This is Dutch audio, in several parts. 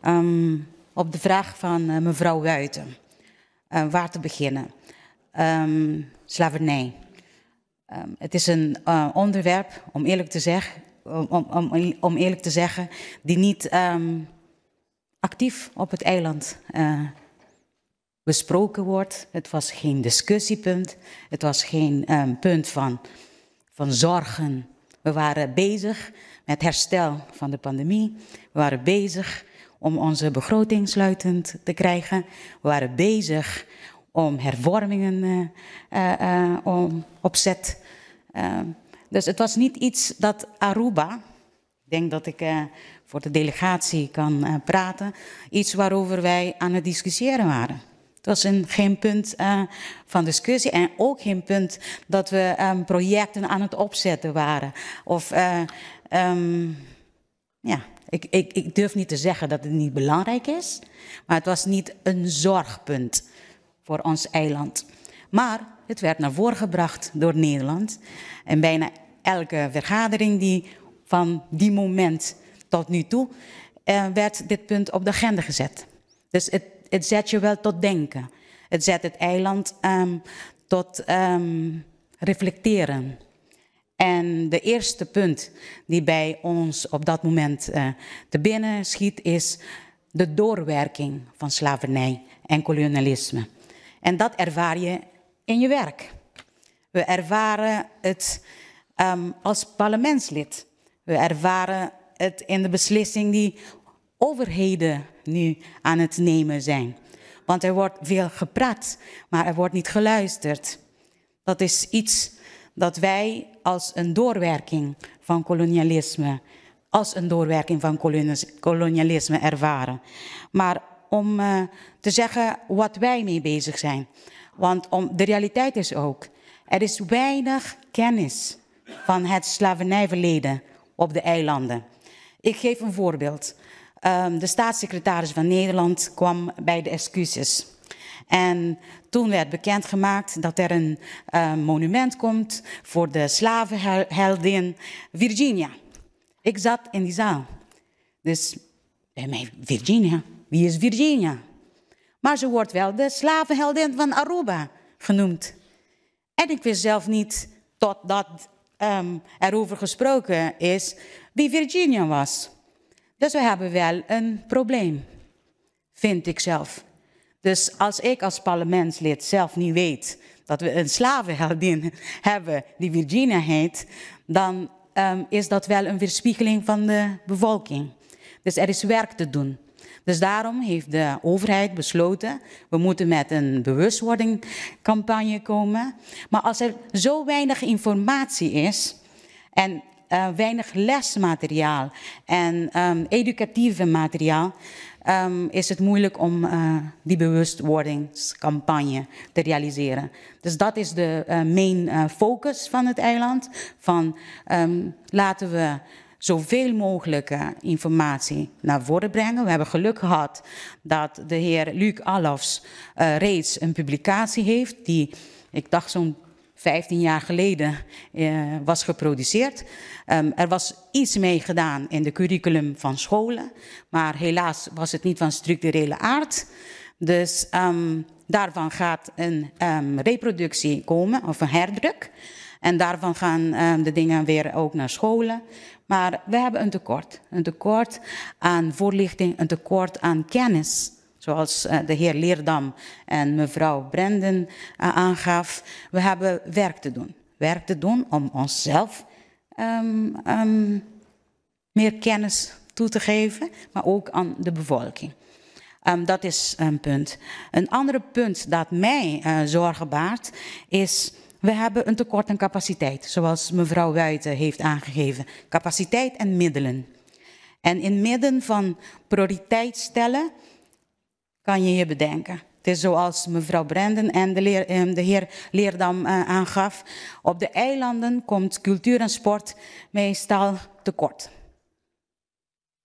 Ehm, op de vraag van eh, mevrouw Wuiten. Eh, waar te beginnen? Um, slavernij. Ehm, het is een eh, onderwerp, om eerlijk te zeggen, om, om, om eerlijk te zeggen die niet actief op het eiland besproken wordt. Het was geen discussiepunt. Het was geen punt van, van zorgen we waren bezig met herstel van de pandemie. We waren bezig om onze begroting sluitend te krijgen. We waren bezig om hervormingen uh, eh, uh, eh, eh, op zet. dus het was niet iets dat Aruba, ik denk dat ik voor de delegatie kan praten, iets waarover wij aan het discussiëren waren. Het was een, geen punt eh, van discussie en ook geen punt dat we ehm, projecten aan het opzetten waren. Of, eh, ehm, ja, ik, ik, ik durf niet te zeggen dat het niet belangrijk is, maar het was niet een zorgpunt voor ons eiland. Maar het werd naar voren gebracht door Nederland. En bijna elke vergadering die van die moment tot nu toe eh, werd dit punt op de agenda gezet. Dus het het zet je wel tot denken. Het zet het eiland ehm, tot ehm, reflecteren. En de eerste punt die bij ons op dat moment eh, te binnen schiet is de doorwerking van slavernij en kolonialisme. En dat ervaar je in je werk. We ervaren het ehm, als parlementslid. We ervaren het in de beslissing die overheden nu aan het nemen zijn. Want er wordt veel gepraat, maar er wordt niet geluisterd. Dat is iets dat wij als een doorwerking van kolonialisme, als een doorwerking van kolonialisme ervaren. Maar om eh, te zeggen wat wij mee bezig zijn. Want om, de realiteit is ook, er is weinig kennis van het slavernijverleden op de eilanden. Ik geef een voorbeeld. Ehm, de staatssecretaris van Nederland kwam bij de excuses. En toen werd bekendgemaakt dat er een ehm, monument komt voor de slavenheldin Virginia. Ik zat in die zaal. Dus bij mij, Virginia, wie is Virginia? Maar ze wordt wel de slavenheldin van Aruba genoemd. En ik wist zelf niet, totdat ehm, er erover gesproken is, wie Virginia was. Dus we hebben wel een probleem, vind ik zelf. Dus als ik als parlementslid zelf niet weet dat we een slavenheldin hebben die Virginia heet, dan ehm, is dat wel een weerspiegeling van de bevolking. Dus er is werk te doen. Dus daarom heeft de overheid besloten, we moeten met een bewustwordingcampagne komen. Maar als er zo weinig informatie is en eh, weinig lesmateriaal en ehm, educatieve materiaal, ehm, is het moeilijk om eh, die bewustwordingscampagne te realiseren. Dus dat is de eh, main focus van het eiland. Van ehm, laten we zoveel mogelijk informatie naar voren brengen. We hebben geluk gehad dat de heer Luc Allofs reeds een publicatie heeft die, ik dacht zo'n 15 jaar geleden eh, was geproduceerd. Ehm, er was iets mee gedaan in de curriculum van scholen, maar helaas was het niet van structurele aard. Dus ehm, daarvan gaat een um, reproductie komen of een herdruk. En daarvan gaan de dingen weer ook naar scholen. Maar we hebben een tekort. Een tekort aan voorlichting, een tekort aan kennis Zoals eh, de heer Leerdam en mevrouw Brenden eh, aangaf. We hebben werk te doen. Werk te doen om onszelf um, um, meer kennis toe te geven, maar ook aan de bevolking. Um, dat is een punt. Een ander punt dat mij uh, zorgen baart is... We hebben een tekort aan capaciteit, zoals mevrouw Wuiten heeft aangegeven. Capaciteit en middelen. En in midden van prioriteit stellen kan je je bedenken. Het is zoals mevrouw Brenden en de, leer, ehm, de heer Leerdam eh, aangaf. Op de eilanden komt cultuur en sport meestal tekort.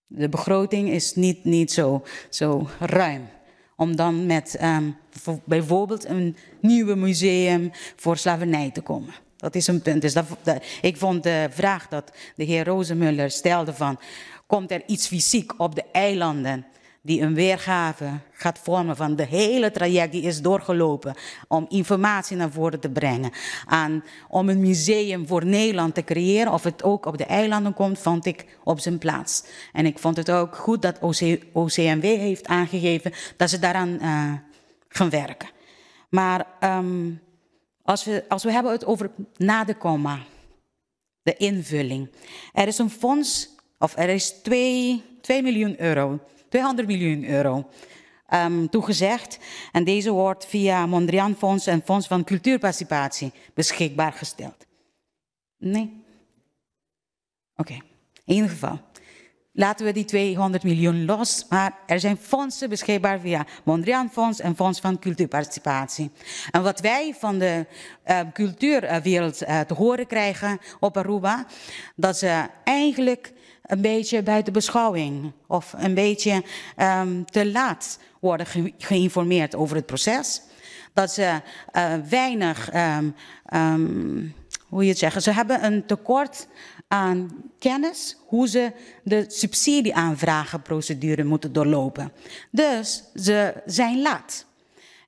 De begroting is niet, niet zo, zo ruim. Om dan met ehm, bijvoorbeeld een nieuw museum voor slavernij te komen. Dat is een punt. Dus dat, ik vond de vraag dat de heer Rosemuller stelde van... komt er iets fysiek op de eilanden die een weergave gaat vormen van de hele traject die is doorgelopen om informatie naar voren te brengen. Aan, om een museum voor Nederland te creëren, of het ook op de eilanden komt, vond ik op zijn plaats. En ik vond het ook goed dat OC, OCMW heeft aangegeven dat ze daaraan eh, gaan werken. Maar ehm, als, we, als we hebben het over na de komma, de invulling. Er is een fonds, of er is 2 miljoen euro 200 miljoen euro ehm, toegezegd. En deze wordt via Mondriaan Fonds en Fonds van Cultuurparticipatie beschikbaar gesteld. Nee? Oké, in ieder geval. Laten we die 200 miljoen los, maar er zijn fondsen beschikbaar via Mondriaan Fonds en Fonds van Cultuurparticipatie. En wat wij van de ehm, cultuurwereld eh, te horen krijgen op Aruba, dat ze eigenlijk een beetje buiten beschouwing of een beetje ehm, te laat worden geïnformeerd over het proces. Dat ze eh, weinig, ehm, ehm, hoe je het zeggen, ze hebben een tekort aan kennis hoe ze de subsidieaanvragenprocedure moeten doorlopen. Dus ze zijn laat.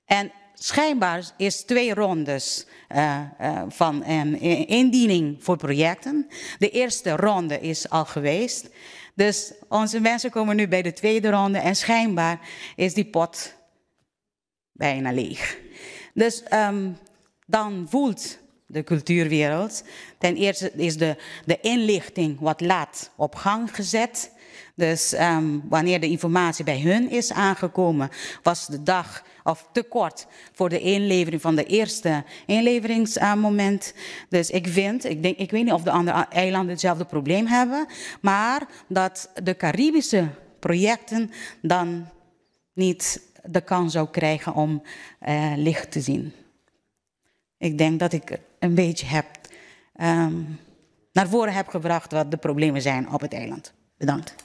En schijnbaar is twee rondes eh, eh, van indiening voor projecten. De eerste ronde is al geweest. Dus onze mensen komen nu bij de tweede ronde en schijnbaar is die pot bijna leeg. Dus ehm, dan voelt de cultuurwereld. Ten eerste is de, de inlichting wat laat op gang gezet. Dus ehm, wanneer de informatie bij hun is aangekomen, was de dag of te kort voor de inlevering van de eerste inleveringsmoment. dus ik vind, ik, denk, ik weet niet of de andere eilanden hetzelfde probleem hebben, maar dat de Caribische projecten dan niet de kans zou krijgen om eh, licht te zien. Ik denk dat ik een beetje heb ehm, naar voren heb gebracht wat de problemen zijn op het eiland. Bedankt.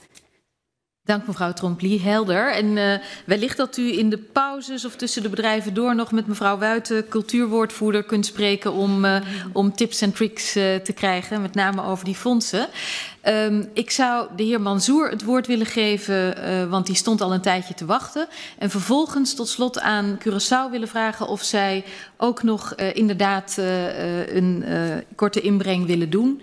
Dank mevrouw Trompli, helder. En eh, wellicht dat u in de pauzes of tussen de bedrijven door nog met mevrouw Wuiten, cultuurwoordvoerder, kunt spreken om, eh, om tips en tricks eh, te krijgen, met name over die fondsen. Ehm, ik zou de heer Mansour het woord willen geven, want die stond al een tijdje te wachten. En vervolgens tot slot aan Curaçao willen vragen of zij ook nog inderdaad een korte inbreng willen doen.